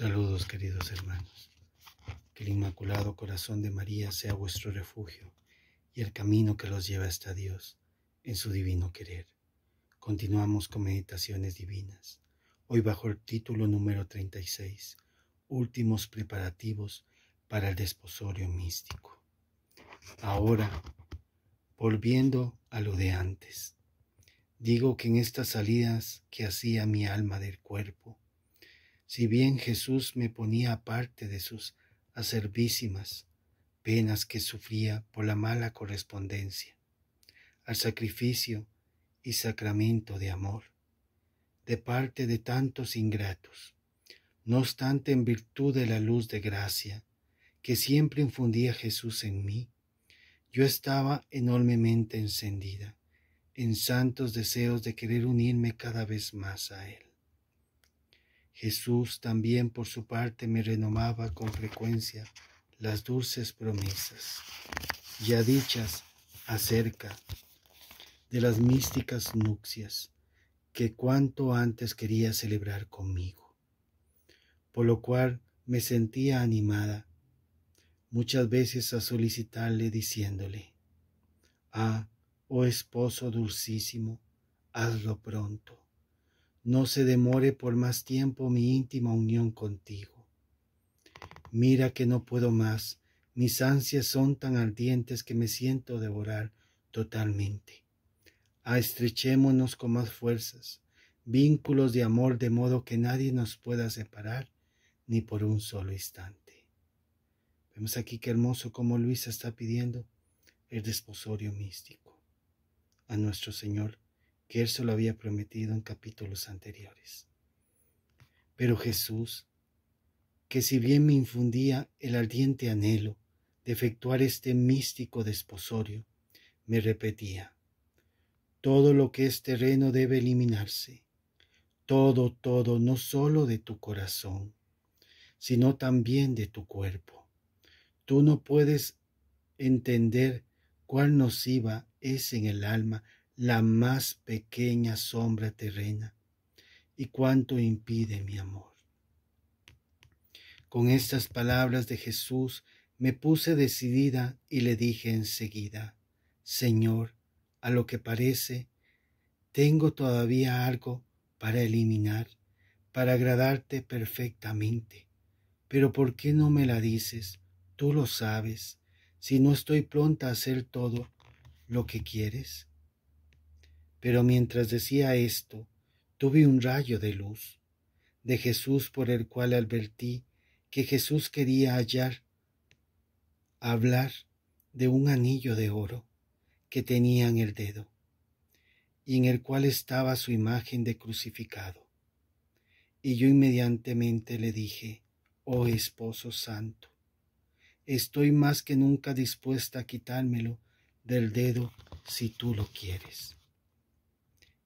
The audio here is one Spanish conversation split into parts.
Saludos queridos hermanos. Que el Inmaculado Corazón de María sea vuestro refugio y el camino que los lleva hasta Dios en su divino querer. Continuamos con meditaciones divinas, hoy bajo el título número 36, Últimos preparativos para el desposorio místico. Ahora, volviendo a lo de antes, digo que en estas salidas que hacía mi alma del cuerpo, si bien Jesús me ponía aparte de sus acerbísimas penas que sufría por la mala correspondencia, al sacrificio y sacramento de amor, de parte de tantos ingratos, no obstante en virtud de la luz de gracia que siempre infundía Jesús en mí, yo estaba enormemente encendida en santos deseos de querer unirme cada vez más a Él. Jesús también por su parte me renomaba con frecuencia las dulces promesas, ya dichas acerca de las místicas nupcias que cuanto antes quería celebrar conmigo, por lo cual me sentía animada muchas veces a solicitarle diciéndole, Ah, oh esposo dulcísimo, hazlo pronto no se demore por más tiempo mi íntima unión contigo. Mira que no puedo más, mis ansias son tan ardientes que me siento devorar totalmente. Ah, estrechémonos con más fuerzas, vínculos de amor de modo que nadie nos pueda separar ni por un solo instante. Vemos aquí qué hermoso como Luisa está pidiendo el desposorio místico a nuestro Señor que él se lo había prometido en capítulos anteriores. Pero Jesús, que si bien me infundía el ardiente anhelo de efectuar este místico desposorio, me repetía, todo lo que es terreno debe eliminarse, todo, todo, no sólo de tu corazón, sino también de tu cuerpo. Tú no puedes entender cuál nociva es en el alma la más pequeña sombra terrena y cuánto impide mi amor. Con estas palabras de Jesús me puse decidida y le dije enseguida, Señor, a lo que parece, tengo todavía algo para eliminar, para agradarte perfectamente. Pero ¿por qué no me la dices? Tú lo sabes, si no estoy pronta a hacer todo lo que quieres. Pero mientras decía esto, tuve un rayo de luz, de Jesús por el cual advertí que Jesús quería hallar, hablar de un anillo de oro que tenía en el dedo, y en el cual estaba su imagen de crucificado. Y yo inmediatamente le dije, oh esposo santo, estoy más que nunca dispuesta a quitármelo del dedo si tú lo quieres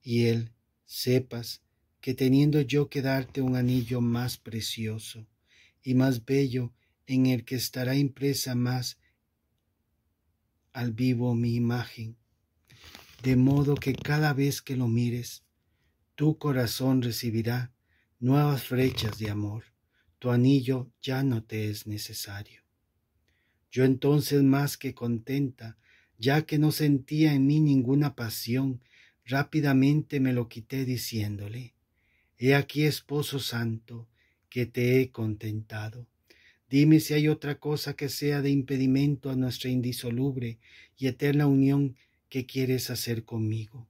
y él sepas que teniendo yo que darte un anillo más precioso y más bello, en el que estará impresa más al vivo mi imagen, de modo que cada vez que lo mires, tu corazón recibirá nuevas flechas de amor, tu anillo ya no te es necesario. Yo entonces más que contenta, ya que no sentía en mí ninguna pasión, rápidamente me lo quité diciéndole, He aquí, esposo santo, que te he contentado. Dime si hay otra cosa que sea de impedimento a nuestra indisoluble y eterna unión que quieres hacer conmigo.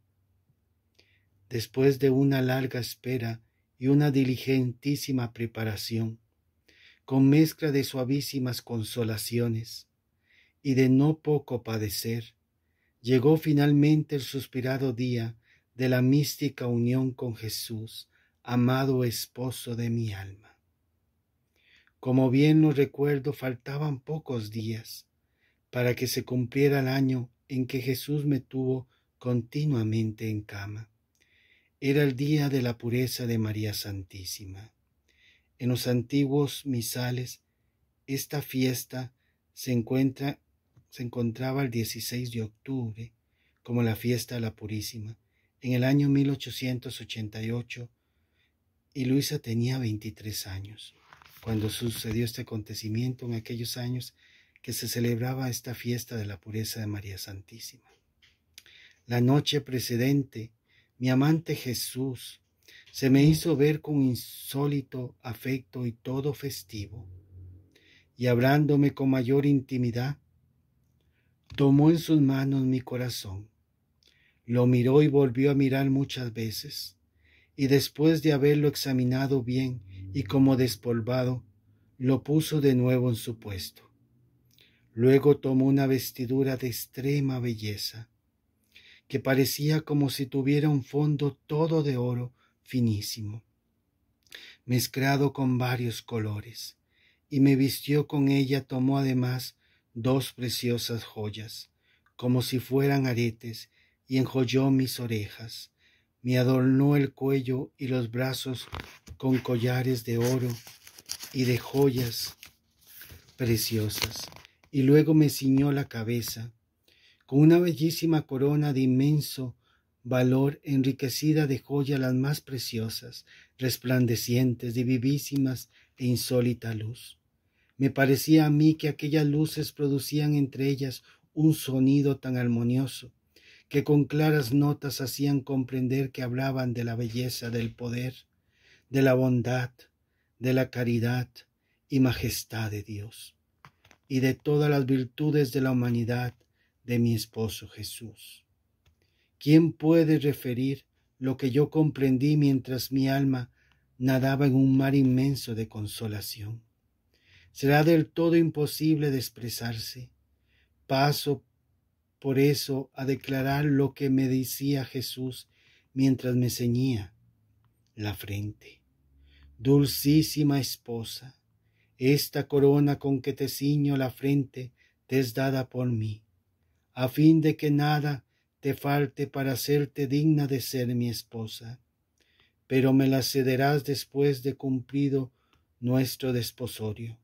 Después de una larga espera y una diligentísima preparación, con mezcla de suavísimas consolaciones y de no poco padecer, llegó finalmente el suspirado día de la mística unión con Jesús, amado esposo de mi alma. Como bien lo recuerdo, faltaban pocos días para que se cumpliera el año en que Jesús me tuvo continuamente en cama. Era el día de la pureza de María Santísima. En los antiguos misales, esta fiesta se encuentra se encontraba el 16 de octubre como la fiesta de la Purísima en el año 1888 y Luisa tenía 23 años. Cuando sucedió este acontecimiento en aquellos años que se celebraba esta fiesta de la pureza de María Santísima. La noche precedente, mi amante Jesús se me hizo ver con insólito afecto y todo festivo, y hablándome con mayor intimidad, Tomó en sus manos mi corazón, lo miró y volvió a mirar muchas veces, y después de haberlo examinado bien y como despolvado, lo puso de nuevo en su puesto. Luego tomó una vestidura de extrema belleza, que parecía como si tuviera un fondo todo de oro finísimo, mezclado con varios colores, y me vistió con ella, tomó además dos preciosas joyas, como si fueran aretes, y enjolló mis orejas. Me adornó el cuello y los brazos con collares de oro y de joyas preciosas, y luego me ciñó la cabeza con una bellísima corona de inmenso valor enriquecida de joyas las más preciosas, resplandecientes de vivísimas e insólita luz. Me parecía a mí que aquellas luces producían entre ellas un sonido tan armonioso, que con claras notas hacían comprender que hablaban de la belleza, del poder, de la bondad, de la caridad y majestad de Dios, y de todas las virtudes de la humanidad de mi esposo Jesús. ¿Quién puede referir lo que yo comprendí mientras mi alma nadaba en un mar inmenso de consolación? será del todo imposible de expresarse. Paso por eso a declarar lo que me decía Jesús mientras me ceñía la frente. Dulcísima esposa, esta corona con que te ciño la frente te es dada por mí, a fin de que nada te falte para hacerte digna de ser mi esposa, pero me la cederás después de cumplido nuestro desposorio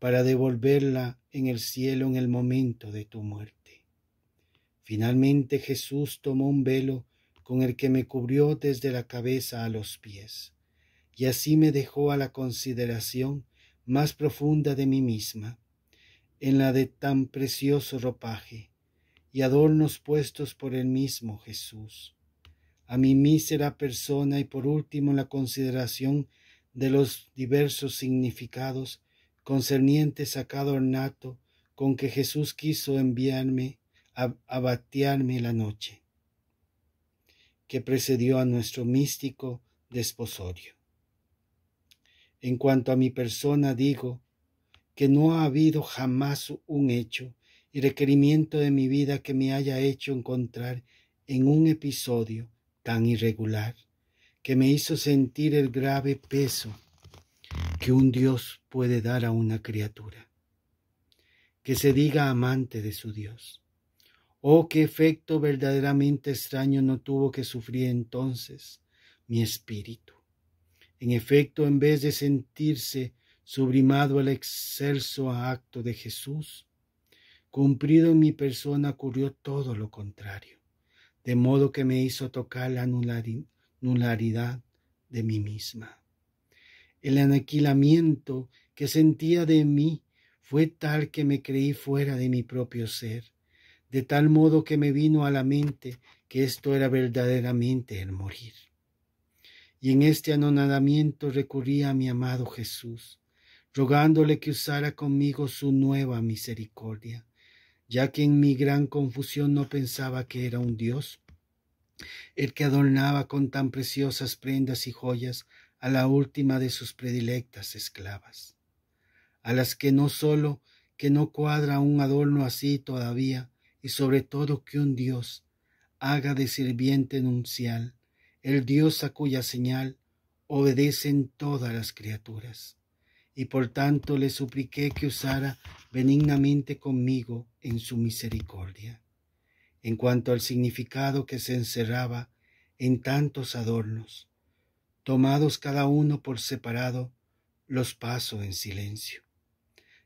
para devolverla en el cielo en el momento de tu muerte. Finalmente Jesús tomó un velo con el que me cubrió desde la cabeza a los pies, y así me dejó a la consideración más profunda de mí misma, en la de tan precioso ropaje y adornos puestos por el mismo Jesús, a mi mísera persona y por último la consideración de los diversos significados Concerniente a cada ornato con que Jesús quiso enviarme a batearme la noche, que precedió a nuestro místico desposorio. En cuanto a mi persona, digo que no ha habido jamás un hecho y requerimiento de mi vida que me haya hecho encontrar en un episodio tan irregular que me hizo sentir el grave peso que un Dios puede dar a una criatura. Que se diga amante de su Dios. Oh, qué efecto verdaderamente extraño no tuvo que sufrir entonces mi espíritu. En efecto, en vez de sentirse sublimado al excelso acto de Jesús, cumplido en mi persona ocurrió todo lo contrario, de modo que me hizo tocar la nularidad de mí misma. El aniquilamiento que sentía de mí fue tal que me creí fuera de mi propio ser, de tal modo que me vino a la mente que esto era verdaderamente el morir. Y en este anonadamiento recurrí a mi amado Jesús, rogándole que usara conmigo su nueva misericordia, ya que en mi gran confusión no pensaba que era un Dios, el que adornaba con tan preciosas prendas y joyas a la última de sus predilectas esclavas, a las que no sólo que no cuadra un adorno así todavía, y sobre todo que un Dios haga de sirviente nuncial, el Dios a cuya señal obedecen todas las criaturas. Y por tanto le supliqué que usara benignamente conmigo en su misericordia en cuanto al significado que se encerraba en tantos adornos. Tomados cada uno por separado, los paso en silencio,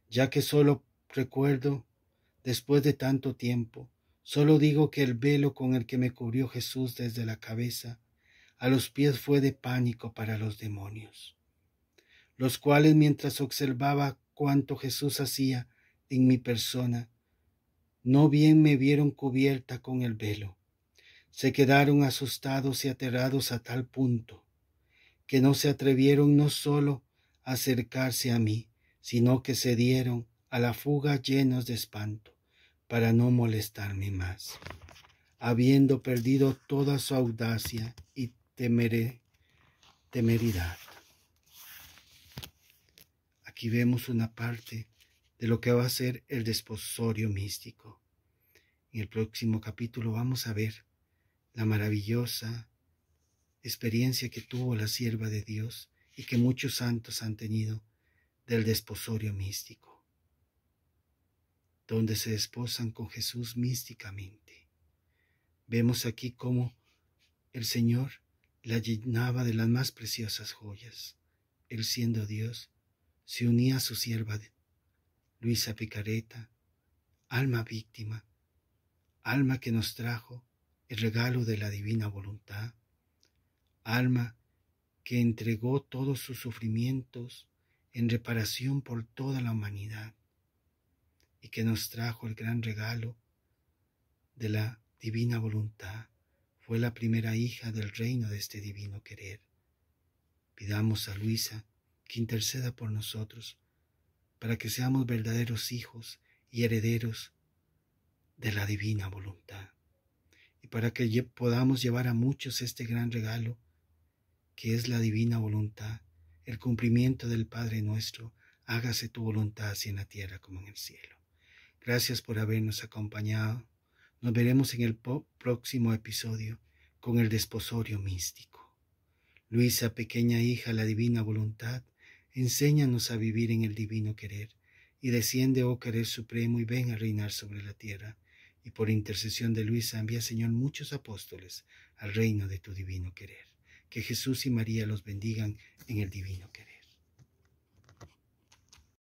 ya que solo recuerdo, después de tanto tiempo, solo digo que el velo con el que me cubrió Jesús desde la cabeza a los pies fue de pánico para los demonios, los cuales mientras observaba cuánto Jesús hacía en mi persona, no bien me vieron cubierta con el velo. Se quedaron asustados y aterrados a tal punto que no se atrevieron no sólo a acercarse a mí, sino que se dieron a la fuga llenos de espanto, para no molestarme más. Habiendo perdido toda su audacia y temeridad. Aquí vemos una parte de lo que va a ser el desposorio místico. En el próximo capítulo vamos a ver la maravillosa experiencia que tuvo la sierva de Dios y que muchos santos han tenido del desposorio místico, donde se desposan con Jesús místicamente. Vemos aquí cómo el Señor la llenaba de las más preciosas joyas. Él siendo Dios, se unía a su sierva de Luisa Picareta, alma víctima, alma que nos trajo el regalo de la divina voluntad, alma que entregó todos sus sufrimientos en reparación por toda la humanidad y que nos trajo el gran regalo de la divina voluntad, fue la primera hija del reino de este divino querer. Pidamos a Luisa que interceda por nosotros para que seamos verdaderos hijos y herederos de la divina voluntad, y para que podamos llevar a muchos este gran regalo, que es la divina voluntad, el cumplimiento del Padre nuestro, hágase tu voluntad así en la tierra como en el cielo. Gracias por habernos acompañado. Nos veremos en el próximo episodio con el desposorio místico. Luisa, pequeña hija, la divina voluntad, enséñanos a vivir en el divino querer, y desciende, oh querer supremo, y ven a reinar sobre la tierra. Y por intercesión de Luis, envía, Señor, muchos apóstoles al reino de tu divino querer. Que Jesús y María los bendigan en el divino querer.